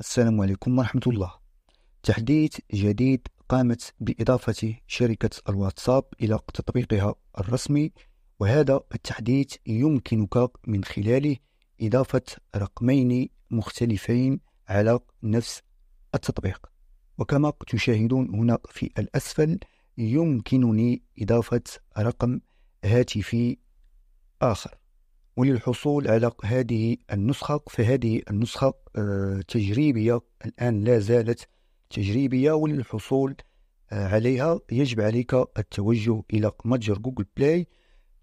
السلام عليكم ورحمة الله تحديث جديد قامت بإضافة شركة الواتساب إلى تطبيقها الرسمي وهذا التحديث يمكنك من خلاله إضافة رقمين مختلفين على نفس التطبيق وكما تشاهدون هنا في الأسفل يمكنني إضافة رقم هاتفي آخر وللحصول على هذه النسخة فهذه النسخة آه، تجريبية الآن لا زالت تجريبية وللحصول آه، عليها يجب عليك التوجه إلى متجر جوجل بلاي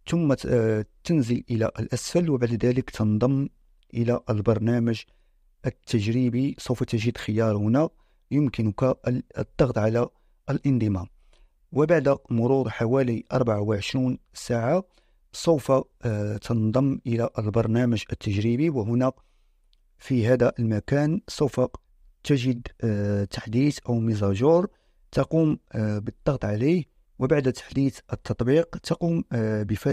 ثم آه، تنزل إلى الأسفل وبعد ذلك تنضم إلى البرنامج التجريبي سوف تجد خيار هنا يمكنك الضغط على الانضمام وبعد مرور حوالي 24 ساعة سوف تنضم آه، إلى البرنامج التجريبي وهنا في هذا المكان سوف تجد آه، تحديث أو ميزاجور تقوم آه، بالضغط عليه وبعد تحديث التطبيق تقوم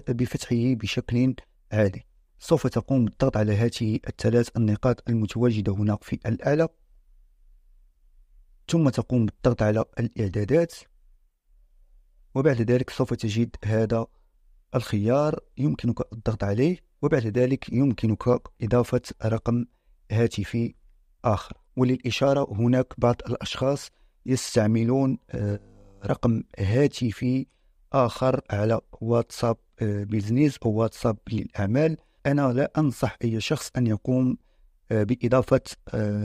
بفتحه بشكل عادي سوف تقوم بالضغط على هذه الثلاث النقاط المتواجدة هنا في الآلة ثم تقوم بالضغط على الإعدادات وبعد ذلك سوف تجد هذا الخيار يمكنك الضغط عليه وبعد ذلك يمكنك إضافة رقم هاتفي آخر وللإشارة هناك بعض الأشخاص يستعملون آه، رقم هاتفي آخر على واتساب آه، بيزنس أو واتساب للأعمال أنا لا أنصح أي شخص أن يقوم آه، بإضافة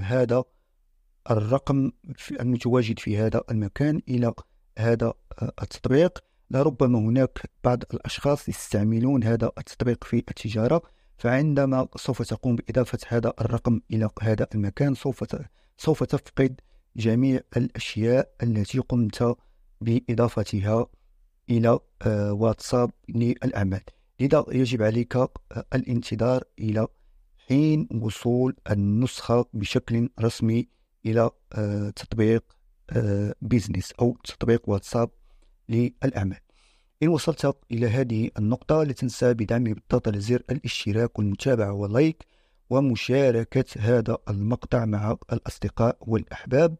هذا الرقم المتواجد في هذا المكان إلى هذا التطبيق لربما هناك بعض الأشخاص يستعملون هذا التطبيق في التجارة فعندما سوف تقوم بإضافة هذا الرقم إلى هذا المكان سوف سوف تفقد جميع الأشياء التي قمت بإضافتها إلى آه، واتساب للأعمال لذا يجب عليك آه، الانتظار إلى حين وصول النسخة بشكل رسمي إلى آه، تطبيق بيزنس أو تطبيق واتساب للأعمال إن وصلت إلى هذه النقطة لا تنسى بدعمي بالضغط على زر الاشتراك والمتابعة واللايك ومشاركة هذا المقطع مع الأصدقاء والأحباب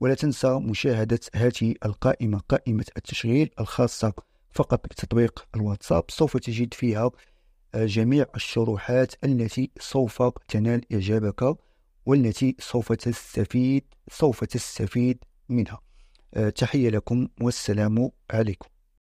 ولا تنسى مشاهدة هذه القائمة قائمة التشغيل الخاصة فقط بتطبيق الواتساب سوف تجد فيها آه، جميع الشروحات التي سوف تنال إعجابك والتي سوف تستفيد سوف تستفيد منها آه، تحية لكم والسلام عليكم